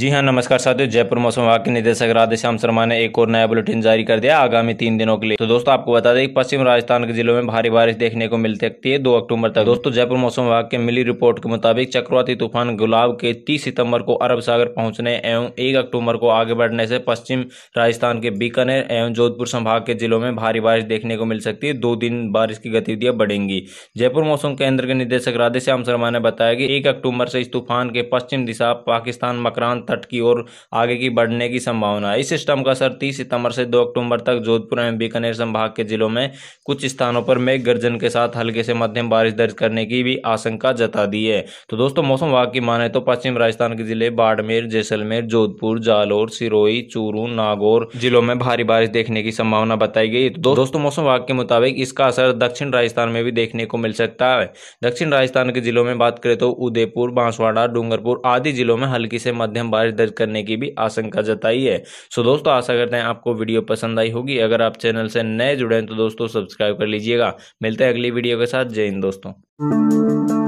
जी हाँ नमस्कार साथियों जयपुर मौसम विभाग के निदेशक राधेश्याम शर्मा ने एक और नया बुलेटिन जारी कर दिया आगामी तीन दिनों के लिए तो दोस्तों आपको बता दें कि पश्चिम राजस्थान के जिलों में भारी बारिश देखने को मिल सकती है दो अक्टूबर तक दोस्तों जयपुर मौसम विभाग के मिली रिपोर्ट के मुताबिक चक्रवाती तूफान गुलाब के तीस सितम्बर को अरब सागर पहुंचने एवं एक अक्टूबर को आगे बढ़ने से पश्चिम राजस्थान के बीकानेर एवं जोधपुर संभाग के जिलों में भारी बारिश देखने को मिल सकती है दो दिन बारिश की गतिविधियां बढ़ेंगी जयपुर मौसम केंद्र के निदेशक राधेश्याम शर्मा ने बताया कि एक अक्टूबर से इस तूफान के पश्चिम दिशा पाकिस्तान मकरान तट की ओर आगे की बढ़ने की संभावना है इस सिस्टम का असर तीस सितंबर से दो अक्टूबर तक जोधपुर एवं बीकानेर संभाग के जिलों में कुछ स्थानों पर मेघ गर्जन के साथ हल्के से मध्यम बारिश दर्ज करने की भी आशंका जता दी है तो दोस्तों मौसम विभाग की माने तो पश्चिम राजस्थान के जिले बाड़मेर जैसलमेर जोधपुर जालोर सिरोही चूरू नागौर जिलों में भारी बारिश देखने की संभावना बताई गई तो दोस्तों मौसम विभाग के मुताबिक इसका असर दक्षिण राजस्थान में भी देखने को मिल सकता है दक्षिण राजस्थान के जिलों में बात करें तो उदयपुर बांसवाड़ा डूंगरपुर आदि जिलों में हल्की से मध्यम मध्यम बारिश दर्ज करने की भी आशंका जताई है सो दोस्तों आशा करते हैं आपको वीडियो पसंद आई होगी अगर आप चैनल से नए जुड़े हैं तो दोस्तों सब्सक्राइब कर लीजिएगा मिलते हैं अगली वीडियो के साथ जय हिंद दोस्तों